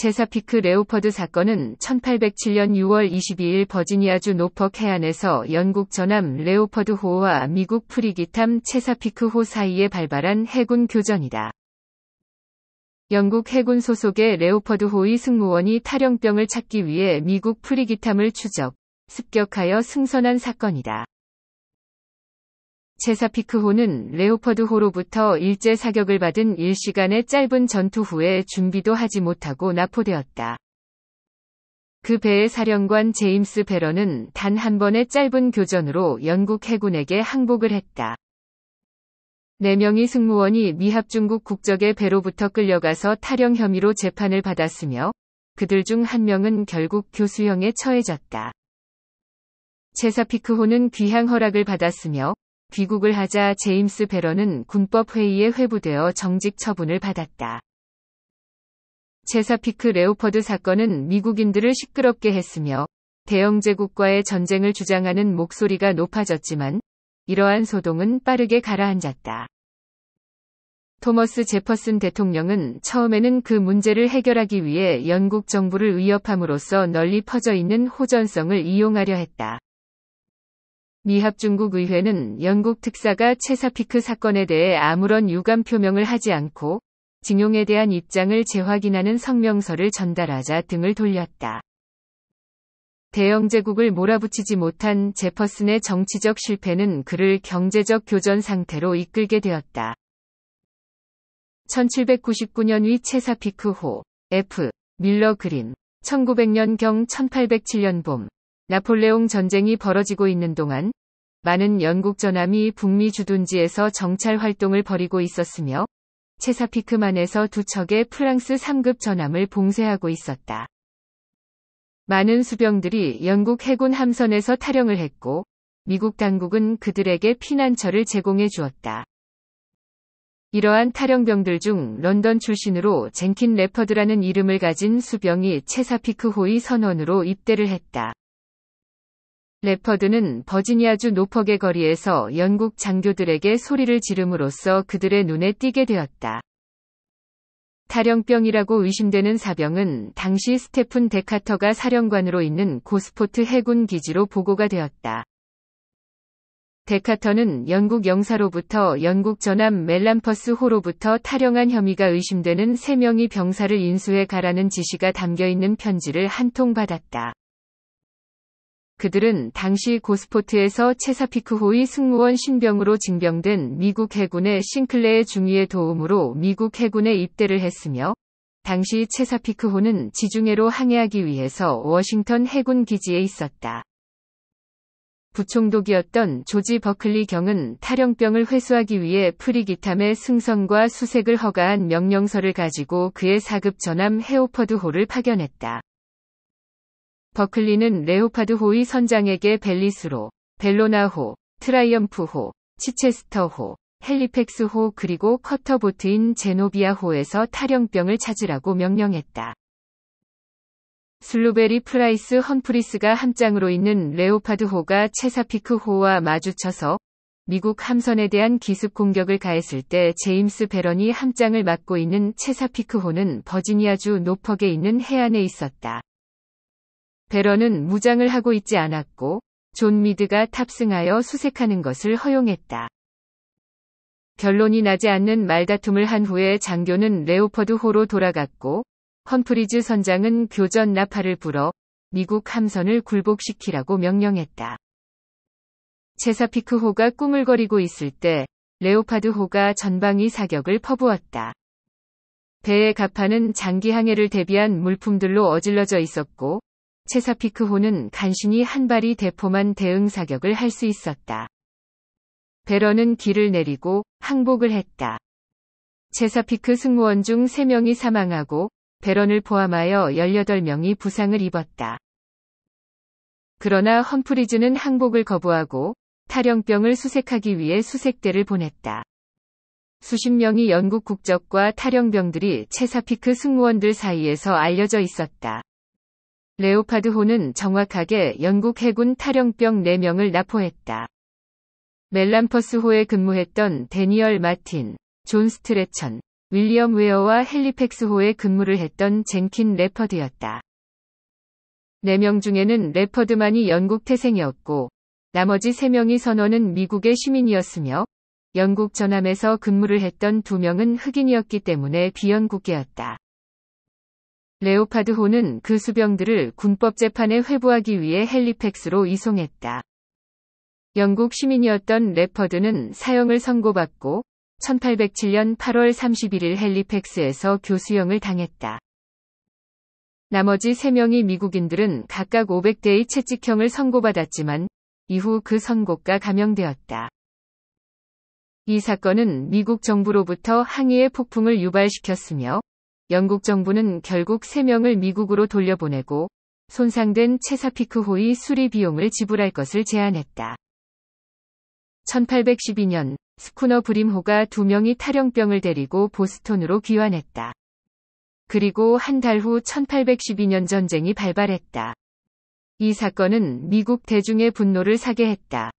제사피크 레오퍼드 사건은 1807년 6월 22일 버지니아주 노퍽 해안에서 영국 전함 레오퍼드호와 미국 프리기탐 체사피크호 사이에 발발한 해군 교전이다. 영국 해군 소속의 레오퍼드호의 승무원이 탈영병을 찾기 위해 미국 프리기탐을 추적, 습격하여 승선한 사건이다. 체사피크호는 레오퍼드호로부터 일제 사격을 받은 1시간의 짧은 전투 후에 준비도 하지 못하고 납포되었다. 그 배의 사령관 제임스 베런은 단 한 번의 짧은 교전으로 영국 해군에게 항복을 했다. 4명의 승무원이 미합 중국 국적의 배로부터 끌려가서 탈영 혐의로 재판을 받았으며 그들 중 한 명은 결국 교수형에 처해졌다. 체사피크호는 귀향 허락을 받았으며 귀국을 하자 제임스 베런은 군법회의에 회부되어 정직 처분을 받았다. 제사피크 레오퍼드 사건은 미국인들을 시끄럽게 했으며 대영제국과의 전쟁을 주장하는 목소리가 높아졌지만 이러한 소동은 빠르게 가라앉았다. 토머스 제퍼슨 대통령은 처음에는 그 문제를 해결하기 위해 영국 정부를 위협함으로써 널리 퍼져 있는 호전성을 이용하려 했다. 미합중국의회는 영국 특사가 체사피크 사건에 대해 아무런 유감 표명을 하지 않고 징용에 대한 입장을 재확인하는 성명서를 전달하자 등을 돌렸다. 대영제국을 몰아붙이지 못한 제퍼슨의 정치적 실패는 그를 경제적 교전 상태로 이끌게 되었다. 1799년 위 체사피크 호 F. 밀러 그린 1900년경 1807년 봄 나폴레옹 전쟁이 벌어지고 있는 동안 많은 영국 전함이 북미 주둔지에서 정찰 활동을 벌이고 있었으며 체사피크만에서 두 척의 프랑스 3급 전함을 봉쇄하고 있었다. 많은 수병들이 영국 해군 함선에서 탈영을 했고 미국 당국은 그들에게 피난처를 제공해 주었다. 이러한 탈영병들 중 런던 출신으로 젠킨 래퍼드라는 이름을 가진 수병이 체사피크호의 선원으로 입대를 했다. 레퍼드는 버지니아주 노퍽의 거리에서 영국 장교들에게 소리를 지름으로써 그들의 눈에 띄게 되었다. 탈영병이라고 의심되는 사병은 당시 스테픈 데카터가 사령관으로 있는 고스포트 해군 기지로 보고가 되었다. 데카터는 영국 영사로부터 영국 전함 멜람퍼스 호로부터 탈영한 혐의가 의심되는 3명이 병사를 인수해 가라는 지시가 담겨있는 편지를 한 통 받았다. 그들은 당시 고스포트에서 체사피크호의 승무원 신병으로 징병된 미국 해군의 싱클레의 중위의 도움으로 미국 해군에 입대를 했으며 당시 체사피크호는 지중해로 항해하기 위해서 워싱턴 해군 기지에 있었다. 부총독이었던 조지 버클리 경은 탈영병을 회수하기 위해 프리기탐의 승선과 수색을 허가한 명령서를 가지고 그의 사급 전함 헤오퍼드 호를 파견했다. 버클리는 레오파드호의 선장에게 벨리스로, 벨로나호, 트라이엄프호, 치체스터호, 헬리팩스호 그리고 커터보트인 제노비아호에서 탈영병을 찾으라고 명령했다. 슬루베리 프라이스 헌프리스가 함장으로 있는 레오파드호가 체사피크호와 마주쳐서 미국 함선에 대한 기습 공격을 가했을 때 제임스 베런이 함장을 맡고 있는 체사피크호는 버지니아주 노퍽에 있는 해안에 있었다. 베런은 무장을 하고 있지 않았고 존 미드가 탑승하여 수색하는 것을 허용했다. 결론이 나지 않는 말다툼을 한 후에 장교는 레오퍼드 호로 돌아갔고 헌프리즈 선장은 교전 나팔을 불어 미국 함선을 굴복시키라고 명령했다. 체사피크호가 꾸물거리고 있을 때 레오파드호가 전방위 사격을 퍼부었다. 배의 가판은 장기 항해를 대비한 물품들로 어질러져 있었고 체사피크호는 간신히 한 발이 대포만 대응 사격을 할 수 있었다. 베러는 길을 내리고 항복을 했다. 체사피크 승무원 중 3명이 사망하고 베런을 포함하여 18명이 부상을 입었다. 그러나 험프리즈는 항복을 거부하고 탈영병을 수색하기 위해 수색대를 보냈다. 수십 명이 영국 국적과 탈영병들이 체사피크 승무원들 사이에서 알려져 있었다. 레오파드호는 정확하게 영국 해군 탈영병 4명을 납포했다. 멜란퍼스호에 근무했던 데니얼 마틴, 존 스트레천, 윌리엄 웨어와 헬리팩스호에 근무를 했던 젠킨 레퍼드였다. 4명 중에는 레퍼드만이 영국 태생이었고 나머지 3명이 선원은 미국의 시민이었으며 영국 전함에서 근무를 했던 2명은 흑인이었기 때문에 비영국계였다. 레오파드호는 그 수병들을 군법재판에 회부하기 위해 헬리팩스로 이송했다. 영국 시민이었던 레퍼드는 사형을 선고받고 1807년 8월 31일 헬리팩스에서 교수형을 당했다. 나머지 3명의 미국인들은 각각 500대의 채찍형을 선고받았지만 이후 그 선고가 감형되었다. 이 사건은 미국 정부로부터 항의의 폭풍을 유발시켰으며 영국 정부는 결국 3명을 미국으로 돌려보내고 손상된 체사피크호의 수리 비용을 지불할 것을 제안했다. 1812년 스쿠너 브림호가 2명이 탈영병을 데리고 보스톤으로 귀환했다. 그리고 한 달 후 1812년 전쟁이 발발했다. 이 사건은 미국 대중의 분노를 사게 했다.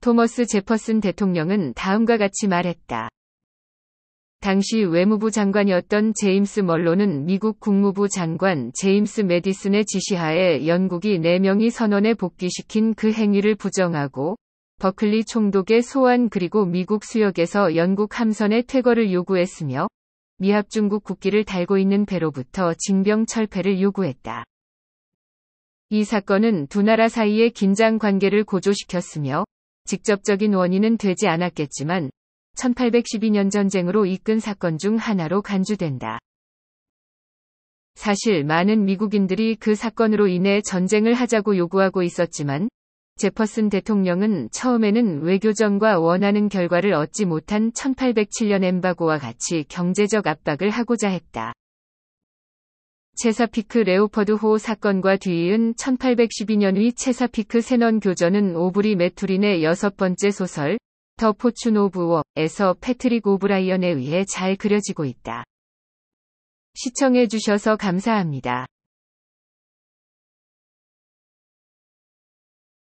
토머스 제퍼슨 대통령은 다음과 같이 말했다. 당시 외무부 장관이었던 제임스 멀로는 미국 국무부 장관 제임스 메디슨의 지시하에 영국이 4명이 선원에 복귀시킨 그 행위를 부정하고 버클리 총독의 소환 그리고 미국 수역에서 영국 함선의 퇴거를 요구했으며 미합 중국 국기를 달고 있는 배로부터 징병 철폐를 요구했다. 이 사건은 두 나라 사이의 긴장 관계를 고조시켰으며 직접적인 원인은 되지 않았겠지만 1812년 전쟁으로 이끈 사건 중 하나로 간주된다. 사실 많은 미국인들이 그 사건으로 인해 전쟁을 하자고 요구하고 있었지만 제퍼슨 대통령은 처음에는 외교전과 원하는 결과를 얻지 못한 1807년 엠바고와 같이 경제적 압박을 하고자 했다. 체사피크 레오퍼드호 사건과 뒤이은 1812년 위 체사피크 세넌 교전은 오브리 메투린의 여섯 번째 소설 미스터 포춘 오브 워에서 패트릭 오브라이언에 의해 잘 그려지고 있다. 시청해주셔서 감사합니다.